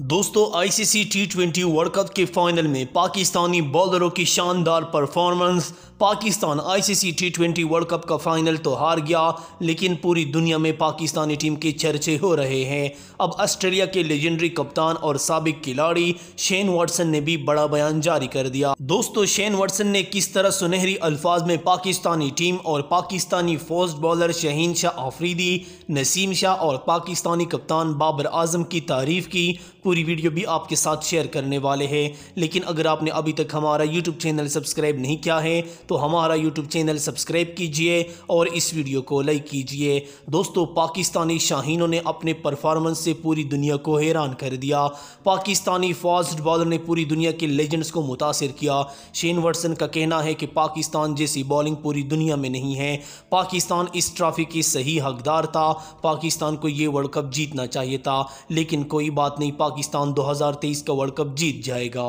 दोस्तों ICC T twenty world cup के final में पाकिस्तानी बॉलरों की शानदार performance Pakistan ICC T twenty world cup का फाइनल तो हार गया लेकिन पूरी दुनिया में पाकिस्तानी टीम के चर्चे हो रहे हैं अब ऑस्ट्रेलिया के लेजेंडरी कप्तान और सबक खिलाड़ी शेन वाटसन ने भी बड़ा बयान जारी कर दिया दोस्तों शेन वाटसन ने किस तरह सुनहरी अल्फाज में पाकिस्तानी टीम और पाकिस्तानी फास्ट बॉलर शहीन शाह आफरीदी नसीम शाह और पाकिस्तानी कप्तान बाबर आजम की तारीफ की पूरी वीडियो भी आपके साथ शेयर करने वाले हैं लेकिन अगर आपने अभी तक हमारा यूट्यूब चैनल सब्सक्राइब नहीं किया है तो हमारा यूट्यूब चैनल सब्सक्राइब कीजिए और इस वीडियो को लाइक कीजिए दोस्तों पाकिस्तानी शाहीनों ने अपने परफॉर्मेंस से पूरी दुनिया को हैरान कर दिया पाकिस्तानी फास्ट बॉलर ने पूरी दुनिया के लेजेंड्स को मुतासर किया शेन वर्सन का कहना है कि पाकिस्तान जैसी बॉलिंग पूरी दुनिया में नहीं है पाकिस्तान इस ट्रॉफी की सही हकदार था पाकिस्तान को ये वर्ल्ड कप जीतना चाहिए था लेकिन कोई बात नहीं पाकिस्तान 2023 का वर्ल्ड कप जीत जाएगा